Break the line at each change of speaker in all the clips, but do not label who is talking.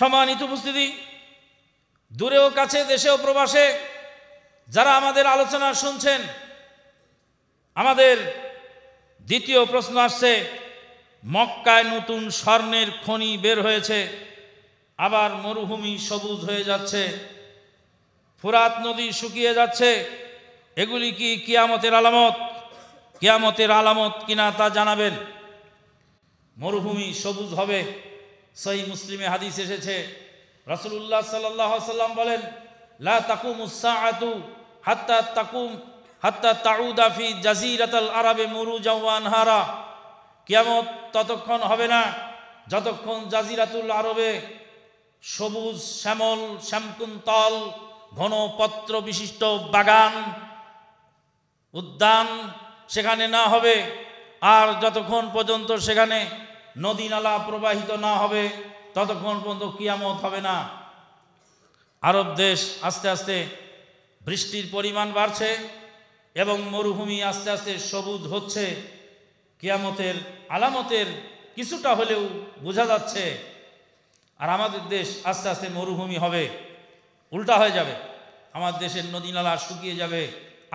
সম্মানিত উপস্থিতি দূরেও কাছে দেশেও প্রবাসে যারা আমাদের আলোচনা শুনছেন আমাদের দ্বিতীয় প্রশ্ন আসছে মক্কায় নতুন স্বর্ণের খনি বের হয়েছে আবার মরুভূমি সবুজ হয়ে যাচ্ছে ফুরাত নদী শুকিয়ে যাচ্ছে এগুলি কি কিয়ামতের আলামত কিয়ামতের আলামত কিনা তা জানাবেন মরুভূমি সবুজ হবে সই মুসলিমে হাদিস এসেছে রসুল্লাহ সাল্লাম বলেন লা তাকুম তাকুম আরবে মুরু হারা ততক্ষণ হবে না যতক্ষণ জাজিরাতুল আরবে সবুজ শ্যামল শ্যামকুন্তল ঘনপত্র বিশিষ্ট বাগান উদ্যান সেখানে না হবে আর যতক্ষণ পর্যন্ত সেখানে নদী নালা প্রবাহিত না হবে ততক্ষণ পর্যন্ত কিয়ামত হবে না আরব দেশ আস্তে আস্তে বৃষ্টির পরিমাণ বাড়ছে এবং মরুভূমি আস্তে আস্তে সবুজ হচ্ছে কিয়ামতের আলামতের কিছুটা হলেও বোঝা যাচ্ছে আর আমাদের দেশ আস্তে আস্তে মরুভূমি হবে উল্টা হয়ে যাবে আমার দেশের নদী নালা শুকিয়ে যাবে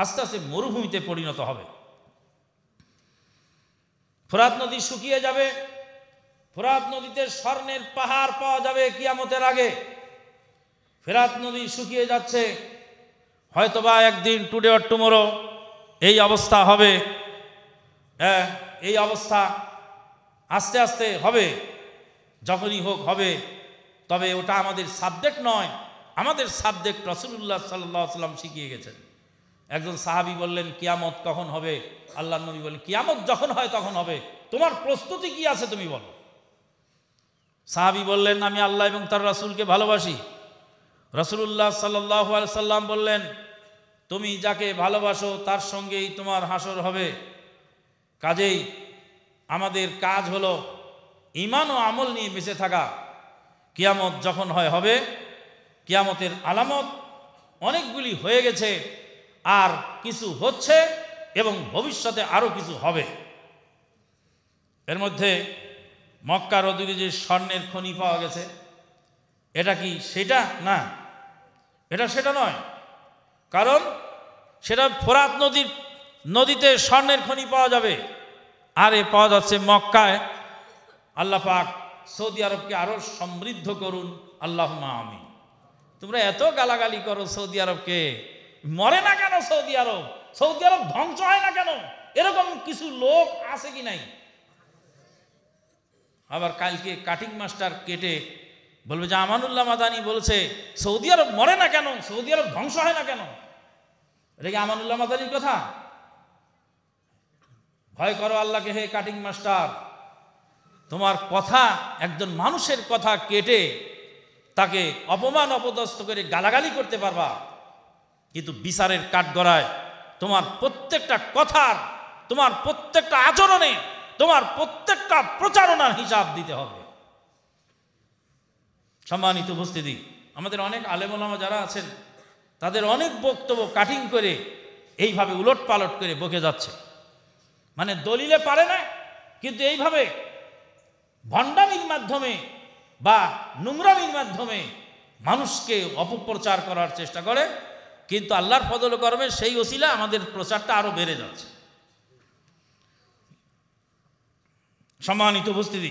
আস্তে আস্তে মরুভূমিতে পরিণত হবে ফোরাত নদী শুকিয়ে যাবে ফেরাত নদীতে স্বর্ণের পাহাড় পাওয়া যাবে কিয়ামতের আগে ফেরাত নদী শুকিয়ে যাচ্ছে হয়তোবা একদিন টুডে অর টুমোরো এই অবস্থা হবে হ্যাঁ এই অবস্থা আস্তে আস্তে হবে যখনই হোক হবে তবে ওটা আমাদের সাবজেক্ট নয় আমাদের সাবজেক্ট রসুল্লাহ সাল্লাহ সাল্লাম শিখিয়ে গেছেন একজন সাহাবি বললেন কিয়ামত কখন হবে আল্লাহ নবী বললেন কিয়ামত যখন হয় তখন হবে তোমার প্রস্তুতি কি আছে তুমি বলো সাহাবি বললেন আমি আল্লাহ এবং তার রাসুলকে ভালোবাসি রসুল্লাহ সাল্লাহ সাল্লাম বললেন তুমি যাকে ভালোবাসো তার সঙ্গেই তোমার হাসর হবে কাজেই আমাদের কাজ হল ইমান ও আমল নিয়ে বেঁচে থাকা কিয়ামত যখন হয় হবে কিয়ামতের আলামত অনেকগুলি হয়ে গেছে আর কিছু হচ্ছে এবং ভবিষ্যতে আরও কিছু হবে এর মধ্যে মক্কার অদূরে যে স্বর্ণের খনি পাওয়া গেছে এটা কি সেটা না এটা সেটা নয় কারণ সেটা ফোরাত নদীর নদীতে স্বর্ণের খনি পাওয়া যাবে আর এ পাওয়া যাচ্ছে মক্কায় আল্লাহ পাক সৌদি আরবকে আরও সমৃদ্ধ করুন আল্লাহ আমি তোমরা এত গালাগালি করো সৌদি আরবকে মরে না কেন সৌদি আরব সৌদি আরব ধ্বংস হয় না কেন এরকম কিছু লোক আছে কি নাই আবার কালকে কাটিং মাস্টার কেটে বলবে যে আমানুল্লাহ মাদানি বলছে সৌদি আরব মরে না কেন সৌদি আরব ধ্বংস হয় না কেন এটা কি আমানুল্লাহ মাদানির কথা ভয় করো আল্লাহকে হে কাটিং মাস্টার তোমার কথা একজন মানুষের কথা কেটে তাকে অপমান অপদস্থ করে গালাগালি করতে পারবা কিন্তু বিচারের কাঠগড়ায় তোমার প্রত্যেকটা কথার তোমার প্রত্যেকটা আচরণে তোমার প্রত্যেকটা প্রচারণার হিসাব দিতে হবে সম্মানিত উপস্থিতি আমাদের অনেক আলেমলামা যারা আছেন তাদের অনেক বক্তব্য কাটিং করে এইভাবে উলট পালট করে বকে যাচ্ছে মানে দলিলে পারে না কিন্তু এইভাবে ভণ্ডামির মাধ্যমে বা নোংরামির মাধ্যমে মানুষকে অপপ্রচার করার চেষ্টা করে কিন্তু আল্লাহর ফদল কর্মে সেই ওসিলা আমাদের প্রচারটা আরও বেড়ে যাচ্ছে সম্মানিত উপস্থিতি